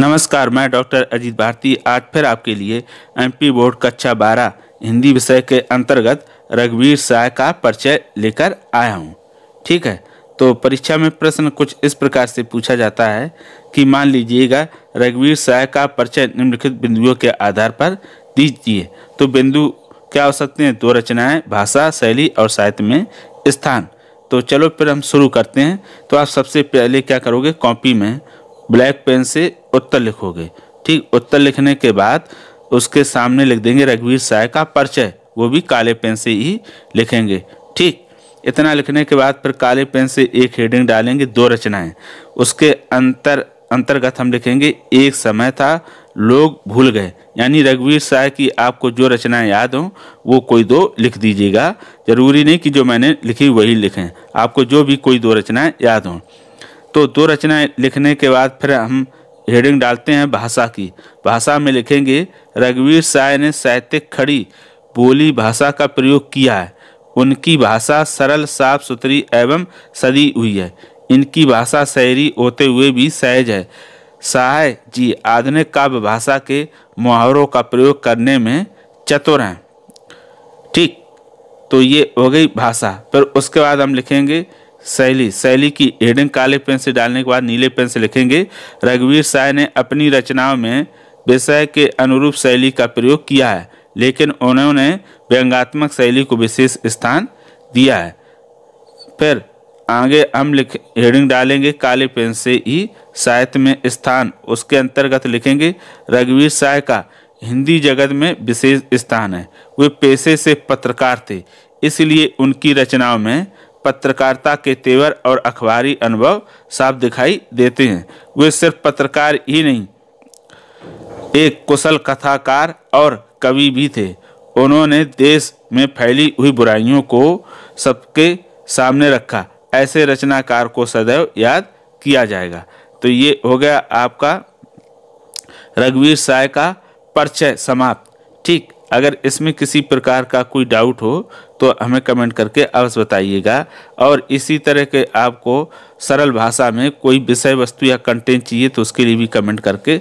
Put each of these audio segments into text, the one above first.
नमस्कार मैं डॉक्टर अजीत भारती आज फिर आपके लिए एमपी बोर्ड कक्षा बारह हिंदी विषय के अंतर्गत रघुवीर साय का परिचय लेकर आया हूँ ठीक है तो परीक्षा में प्रश्न कुछ इस प्रकार से पूछा जाता है कि मान लीजिएगा रघुवीर साय का परिचय निम्नलिखित बिंदुओं के आधार पर दीजिए तो बिंदु क्या हो सकते हैं दो रचनाएं भाषा शैली और साहित्य में स्थान तो चलो फिर हम शुरू करते हैं तो आप सबसे पहले क्या करोगे कॉपी में ब्लैक पेन से उत्तर लिखोगे ठीक उत्तर लिखने के बाद उसके सामने लिख देंगे रघुवीर साय का परिचय वो भी काले पेन से ही लिखेंगे ठीक इतना लिखने के बाद फिर काले पेन से एक हेडिंग डालेंगे दो रचनाएं उसके अंतर अंतर्गत हम लिखेंगे एक समय था लोग भूल गए यानी रघुवीर साय की आपको जो रचनाएं याद हों वो कोई दो लिख दीजिएगा ज़रूरी नहीं कि जो मैंने लिखी वही लिखें आपको जो भी कोई दो रचनाएं याद हों तो दो रचनाएं लिखने के बाद फिर हम हेडिंग डालते हैं भाषा की भाषा में लिखेंगे रघुवीर साय ने साहित्य खड़ी बोली भाषा का प्रयोग किया है उनकी भाषा सरल साफ सुथरी एवं सदी हुई है इनकी भाषा शहरी होते हुए भी सहज है सहाय जी आधुनिक काव्य भाषा के मुहावरों का प्रयोग करने में चतुर हैं ठीक तो ये हो गई भाषा फिर उसके बाद हम लिखेंगे शैली शैली की हेडिंग काले पेन से डालने के बाद नीले पेन से लिखेंगे रघुवीर साय ने अपनी रचनाओं में विषय के अनुरूप शैली का प्रयोग किया है लेकिन उन्होंने व्यंगात्मक शैली को विशेष स्थान दिया है फिर आगे हम लिख हेडिंग डालेंगे काले पेन से ही साहित्य में स्थान उसके अंतर्गत लिखेंगे रघुवीर साय का हिंदी जगत में विशेष स्थान है वे पेशे से पत्रकार थे इसलिए उनकी रचनाओं में पत्रकारिता के तेवर और अखबारी अनुभव साफ दिखाई देते हैं वे सिर्फ पत्रकार ही नहीं एक कुशल कथाकार और कवि भी थे उन्होंने देश में फैली हुई बुराइयों को सबके सामने रखा ऐसे रचनाकार को सदैव याद किया जाएगा तो ये हो गया आपका रघुवीर साय का परिचय समाप्त ठीक अगर इसमें किसी प्रकार का कोई डाउट हो तो हमें कमेंट करके अवश्य बताइएगा और इसी तरह के आपको सरल भाषा में कोई विषय वस्तु या कंटेंट चाहिए तो उसके लिए भी कमेंट करके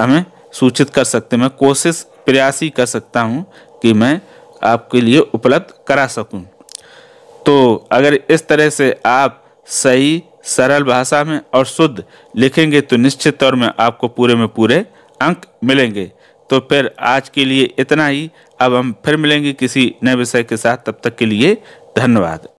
हमें सूचित कर सकते मैं कोशिश प्रयास ही कर सकता हूँ कि मैं आपके लिए उपलब्ध करा सकूँ तो अगर इस तरह से आप सही सरल भाषा में और शुद्ध लिखेंगे तो निश्चित तौर में आपको पूरे में पूरे अंक मिलेंगे तो फिर आज के लिए इतना ही अब हम फिर मिलेंगे किसी नए विषय के साथ तब तक के लिए धन्यवाद